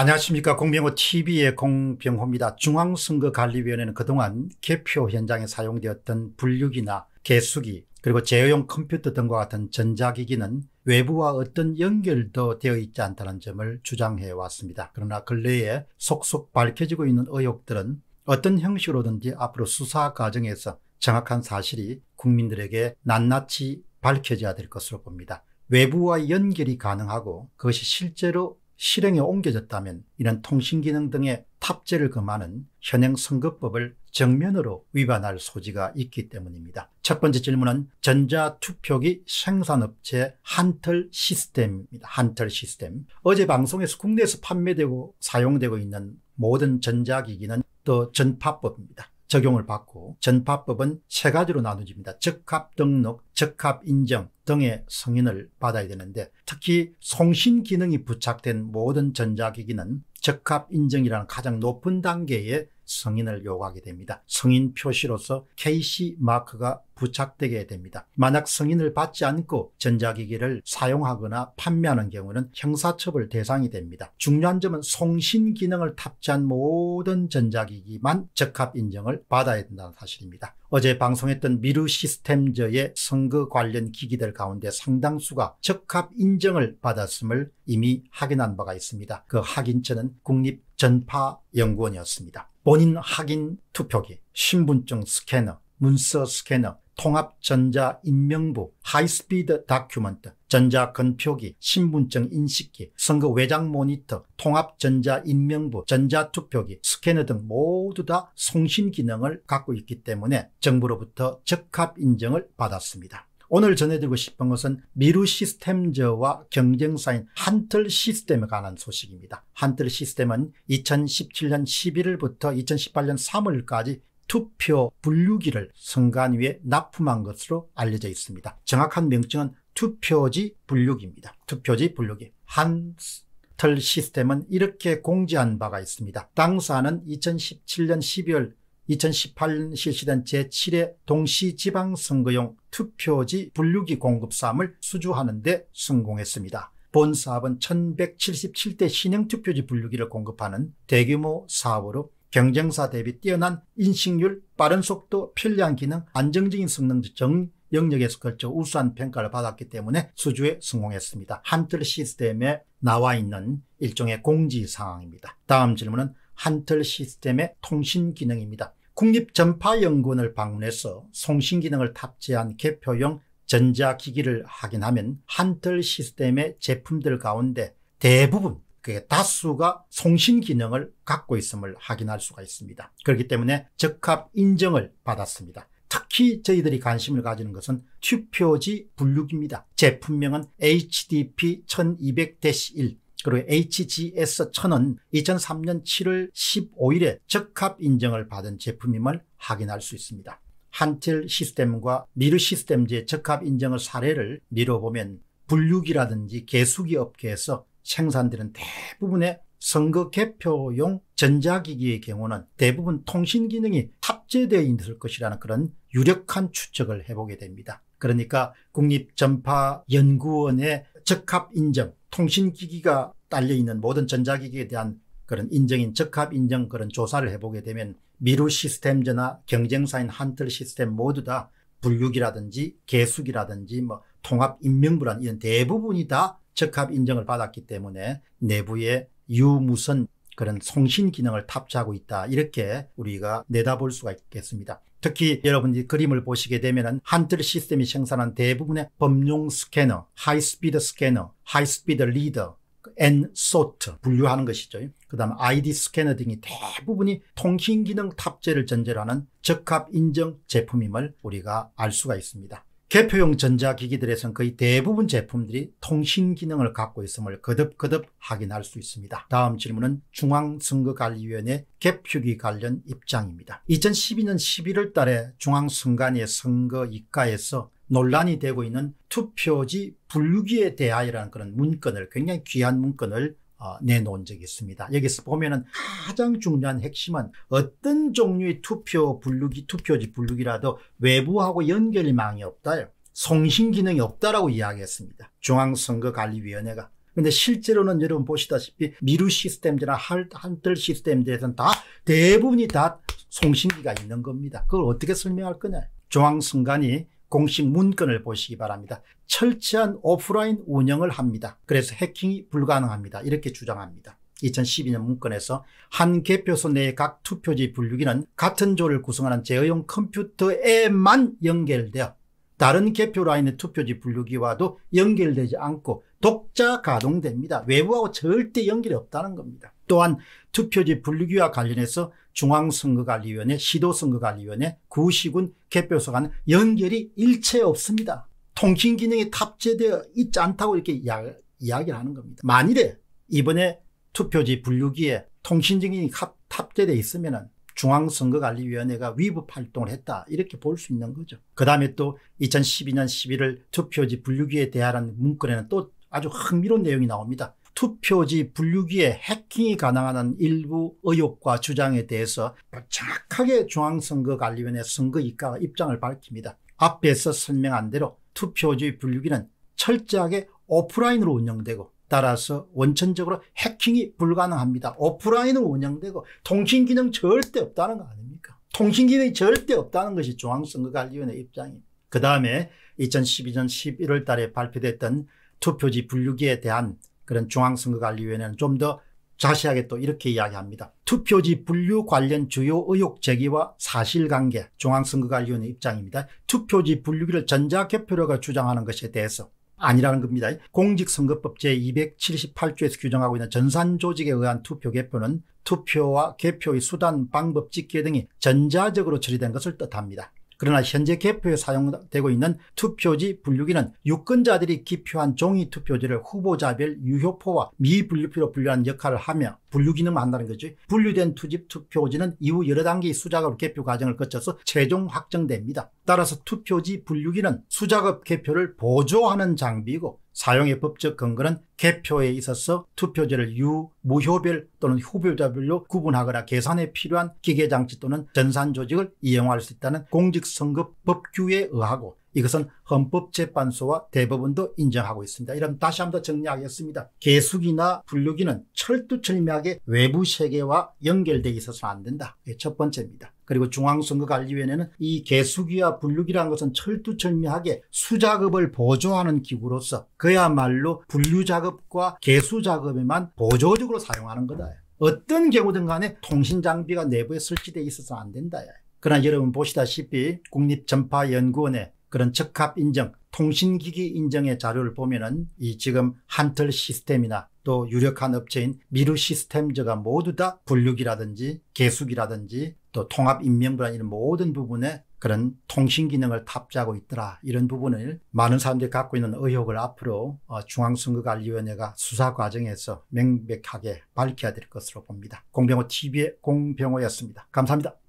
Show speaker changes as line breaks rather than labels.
안녕하십니까 공병호 tv의 공병호입니다. 중앙선거관리위원회는 그동안 개표 현장에 사용되었던 분류기나 개수기 그리고 제어용 컴퓨터 등과 같은 전자기기는 외부와 어떤 연결도 되어 있지 않다는 점을 주장해 왔습니다. 그러나 근래에 속속 밝혀지고 있는 의혹들은 어떤 형식으로든지 앞으로 수사 과정에서 정확한 사실이 국민들에게 낱낱이 밝혀져야 될 것으로 봅니다. 외부와 연결이 가능하고 그것이 실제로 실행에 옮겨졌다면 이는 통신기능 등의 탑재를 금하는 현행 선거법을 정면으로 위반할 소지가 있기 때문입니다. 첫 번째 질문은 전자투표기 생산업체 한털 시스템입니다. 한털 시스템. 어제 방송에서 국내에서 판매되고 사용되고 있는 모든 전자기기는 또 전파법입니다. 적용을 받고 전파법은 세 가지로 나눠집니다. 적합 등록, 적합 인정 등의 승인을 받아야 되는데 특히 송신 기능이 부착된 모든 전자기기는 적합 인정이라는 가장 높은 단계의 성인을 요구하게 됩니다. 성인 표시로서 KC 마크가 부착되게 됩니다. 만약 성인을 받지 않고 전자기기를 사용하거나 판매하는 경우는 형사처벌 대상이 됩니다. 중요한 점은 송신 기능을 탑재한 모든 전자기기만 적합 인정을 받아야 된다는 사실입니다. 어제 방송했던 미르 시스템저의 선거 관련 기기들 가운데 상당수가 적합 인정을 받았음을 이미 확인한 바가 있습니다. 그 확인처는 국립 전파 연구원이었습니다. 본인 확인 투표기, 신분증 스캐너, 문서 스캐너, 통합전자인명부, 하이스피드 다큐먼트, 전자건표기, 신분증 인식기, 선거 외장 모니터, 통합전자인명부, 전자투표기, 스캐너 등 모두 다 송신 기능을 갖고 있기 때문에 정부로부터 적합 인정을 받았습니다. 오늘 전해드리고 싶은 것은 미루 시스템즈와 경쟁사인 한틀 시스템에 관한 소식입니다. 한틀 시스템은 2017년 11일부터 2018년 3월까지 투표 분류기를 선관위에 납품한 것으로 알려져 있습니다. 정확한 명칭은 투표지 분류기입니다. 투표지 분류기. 한털 시스템은 이렇게 공지한 바가 있습니다. 당사는 2017년 12월 2018년 실시된 제7회 동시 지방선거용 투표지 분류기 공급 사업을 수주하는 데 성공했습니다. 본 사업은 1177대 신형투표지 분류기를 공급하는 대규모 사업으로 경쟁사 대비 뛰어난 인식률, 빠른 속도, 편리한 기능, 안정적인 성능 등 영역에서 걸쳐 우수한 평가를 받았기 때문에 수주에 성공했습니다. 한틀 시스템에 나와 있는 일종의 공지 상황입니다. 다음 질문은 한틀 시스템의 통신 기능입니다. 국립전파연구원을 방문해서 송신 기능을 탑재한 개표용 전자기기를 확인하면 한틀 시스템의 제품들 가운데 대부분 그게 다수가 송신 기능을 갖고 있음을 확인할 수가 있습니다. 그렇기 때문에 적합 인정을 받았습니다. 특히 저희들이 관심을 가지는 것은 투표지 분류기입니다. 제품명은 HDP 1200-1 그리고 HGS 1000은 2003년 7월 15일에 적합 인정을 받은 제품임을 확인할 수 있습니다. 한틸 시스템과 미르 시스템즈의 적합 인정을 사례를 미뤄보면 분류기라든지 개수기 업계에서 생산되는 대부분의 선거 개표용 전자기기의 경우는 대부분 통신 기능이 탑재되어 있을 것이라는 그런 유력한 추측을 해보게 됩니다. 그러니까 국립전파연구원의 적합 인정, 통신기기가 딸려 있는 모든 전자기기에 대한 그런 인정인 적합 인정 그런 조사를 해보게 되면 미루 시스템제나 경쟁사인 한틀 시스템 모두 다 불육이라든지 개숙이라든지 뭐 통합 인명불안 이런 대부분이 다 적합 인정을 받았기 때문에 내부에 유무선 그런 송신 기능을 탑재하고 있다 이렇게 우리가 내다볼 수가 있겠습니다. 특히 여러분이 그림을 보시게 되면 한틀 시스템이 생산한 대부분의 범용 스캐너, 하이스피드 스캐너, 하이스피드 리더, 앤 소트 분류하는 것이죠. 그 다음 아이디 스캐너 등이 대부분이 통신 기능 탑재를 전제로 하는 적합 인증 제품임을 우리가 알 수가 있습니다. 개표용 전자기기들에선 거의 대부분 제품들이 통신 기능을 갖고 있음을 거듭거듭 확인할 수 있습니다. 다음 질문은 중앙선거관리위원회 개표기 관련 입장입니다. 2012년 11월 달에 중앙선관위 의 선거 이과에서 논란이 되고 있는 투표지 분류기에 대하여라는 그런 문건을 굉장히 귀한 문건을 어, 내놓은 적이 있습니다. 여기서 보면은 가장 중요한 핵심은 어떤 종류의 투표 분류기, 투표지 분류기라도 외부하고 연결망이 없다요. 송신 기능이 없다라고 이야기했습니다. 중앙선거관리위원회가. 근데 실제로는 여러분 보시다시피 미루 시스템제나 한들시스템들에서는다 대부분이 다 송신기가 있는 겁니다. 그걸 어떻게 설명할 거냐. 중앙 순간이 공식 문건을 보시기 바랍니다. 철저한 오프라인 운영을 합니다. 그래서 해킹이 불가능합니다. 이렇게 주장합니다. 2012년 문건에서 한 개표소 내에각 투표지 분류기는 같은 조를 구성하는 제어용 컴퓨터에만 연결되어 다른 개표 라인의 투표지 분류기와도 연결되지 않고 독자 가동됩니다. 외부하고 절대 연결이 없다는 겁니다. 또한 투표지 분류기와 관련해서 중앙선거관리위원회, 시도선거관리위원회, 구시군, 개표소 간 연결이 일체 없습니다. 통신 기능이 탑재되어 있지 않다고 이렇게 이야, 이야기를 하는 겁니다. 만일에 이번에 투표지 분류기에 통신 기능이 탑재되어 있으면 중앙선거관리위원회가 위법 활동을 했다 이렇게 볼 수 있는 거죠. 그 다음에 또 2012년 11월 투표지 분류기에 대한 문건에는 또 아주 흥미로운 내용이 나옵니다. 투표지 분류기에 해킹이 가능한다 일부 의혹과 주장에 대해서 정확하게 중앙선거관리위원회 선거이과가 입장을 밝힙니다. 앞에서 설명한 대로 투표지 분류기는 철저하게 오프라인으로 운영되고 따라서 원천적으로 해킹이 불가능합니다. 오프라인으로 운영되고 통신 기능 절대 없다는 거 아닙니까? 통신 기능이 절대 없다는 것이 중앙선거관리위원회 입장입니다. 그 다음에 2012년 11월 달에 발표됐던 투표지 분류기에 대한 그런 중앙선거관리위원회는 좀 더 자세하게 또 이렇게 이야기합니다. 투표지 분류 관련 주요 의혹 제기와 사실관계 중앙선거관리위원회 입장입니다. 투표지 분류기를 전자개표로고 주장하는 것에 대해서 아니라는 겁니다. 공직선거법 제278조에서 규정하고 있는 전산조직에 의한 투표 개표는 투표와 개표의 수단, 방법, 직계 등이 전자적으로 처리된 것을 뜻합니다. 그러나 현재 개표에 사용되고 있는 투표지 분류기는 유권자들이 기표한 종이 투표지를 후보자별 유효포와 미분류표로 분류하는 역할을 하며 분류기능을 한다는 거죠. 분류된 투집 투표지는 이후 여러 단계의 수작업 개표 과정을 거쳐서 최종 확정됩니다. 따라서 투표지 분류기는 수작업 개표를 보조하는 장비이고 사용의 법적 근거는 개표에 있어서 투표지를 유, 무효별 또는 후보자별로 구분하거나 계산에 필요한 기계장치 또는 전산조직을 이용할 수 있다는 공직선거 법규에 의하고 이것은 헌법재판소와 대법원도 인정하고 있습니다. 이런 다시 한번 정리하겠습니다. 계수기나 분류기는 철두철미하게 외부 세계와 연결되어 있어서는 안 된다. 이게 첫 번째입니다. 그리고 중앙선거관리위원회는 이 개수기와 분류기란 것은 철두철미하게 수작업을 보조하는 기구로서 그야말로 분류작업과 개수작업에만 보조적으 식으로 사용하는 거다. 어떤 경우든 간에 통신 장비가 내부에 설치되어 있어서 안 된다. 그러나 여러분 보시다시피 국립전파연구원의 그런 적합 인정, 통신기기 인정의 자료를 보면은 이 지금 한틀 시스템이나 또 유력한 업체인 미르 시스템즈가 모두 다 분류기라든지 계수기라든지 또 통합인명부라는 이런 모든 부분에 그런 통신 기능을 탑재하고 있더라 이런 부분을 많은 사람들이 갖고 있는 의혹을 앞으로 어, 중앙선거관리위원회가 수사 과정에서 명백하게 밝혀야 될 것으로 봅니다. 공병호 TV의 공병호였습니다. 감사합니다.